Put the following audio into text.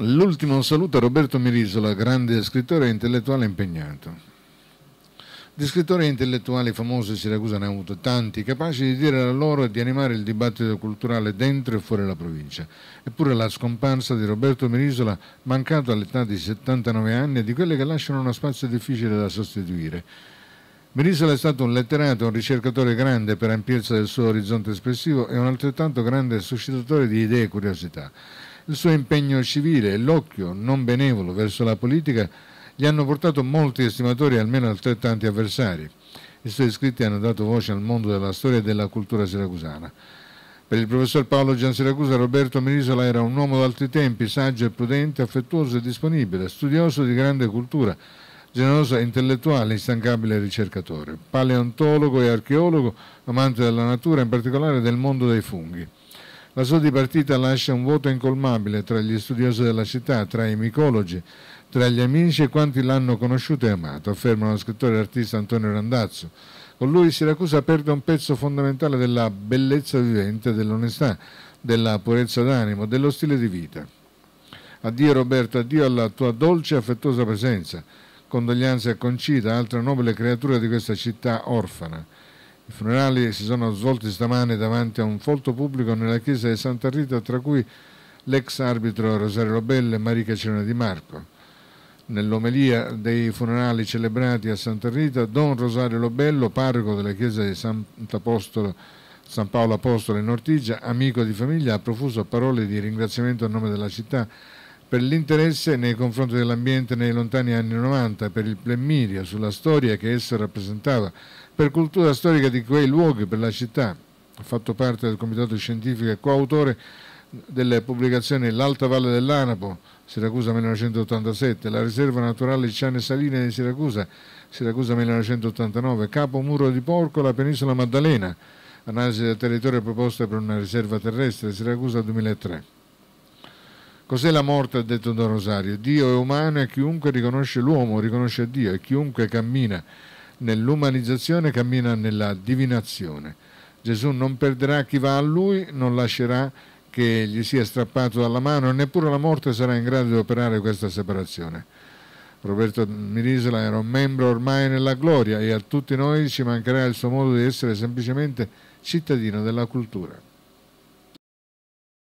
L'ultimo saluto a Roberto Mirisola, grande scrittore e intellettuale impegnato. Di scrittori intellettuali famosi Siracusa ne ha avuto tanti, capaci di dire la loro e di animare il dibattito culturale dentro e fuori la provincia. Eppure la scomparsa di Roberto Mirisola, mancato all'età di 79 anni, è di quelle che lasciano uno spazio difficile da sostituire. Mirisola è stato un letterato, un ricercatore grande per ampiezza del suo orizzonte espressivo e un altrettanto grande suscitatore di idee e curiosità. Il suo impegno civile e l'occhio non benevolo verso la politica gli hanno portato molti estimatori e almeno altrettanti avversari. I suoi scritti hanno dato voce al mondo della storia e della cultura siracusana. Per il professor Paolo Gian Siracusa, Roberto Mirisola era un uomo d'altri tempi, saggio e prudente, affettuoso e disponibile, studioso di grande cultura, generoso e intellettuale, instancabile ricercatore, paleontologo e archeologo, amante della natura, in particolare del mondo dei funghi. La sua dipartita lascia un vuoto incolmabile tra gli studiosi della città, tra i micologi, tra gli amici e quanti l'hanno conosciuto e amato, afferma lo scrittore e artista Antonio Randazzo. Con lui Siracusa perde un pezzo fondamentale della bellezza vivente, dell'onestà, della purezza d'animo, dello stile di vita. Addio Roberto, addio alla tua dolce e affettuosa presenza. Condoglianze a Concita, altra nobile creatura di questa città orfana. I funerali si sono svolti stamane davanti a un folto pubblico nella chiesa di Santa Rita, tra cui l'ex arbitro Rosario Lobelle e Marica Cirone di Marco. Nell'omelia dei funerali celebrati a Santa Rita, Don Rosario Lobello, parroco della chiesa di Sant'Apostolo San Paolo Apostolo in Ortigia, amico di famiglia, ha profuso parole di ringraziamento a nome della città per l'interesse nei confronti dell'ambiente nei lontani anni 90, per il plemmirio sulla storia che esso rappresentava, per cultura storica di quei luoghi, per la città. Ha fatto parte del comitato scientifico e coautore delle pubblicazioni L'Alta Valle dell'Anapo, Siracusa 1987, La Riserva Naturale Ciane Saline di Siracusa, Siracusa 1989, Capo Muro di Porco, La Penisola Maddalena, Analisi del territorio proposta per una riserva terrestre, Siracusa 2003. Cos'è la morte, ha detto Don Rosario? Dio è umano e chiunque riconosce l'uomo riconosce Dio e chiunque cammina nell'umanizzazione cammina nella divinazione. Gesù non perderà chi va a lui, non lascerà che gli sia strappato dalla mano e neppure la morte sarà in grado di operare questa separazione. Roberto Mirisola era un membro ormai nella gloria e a tutti noi ci mancherà il suo modo di essere semplicemente cittadino della cultura.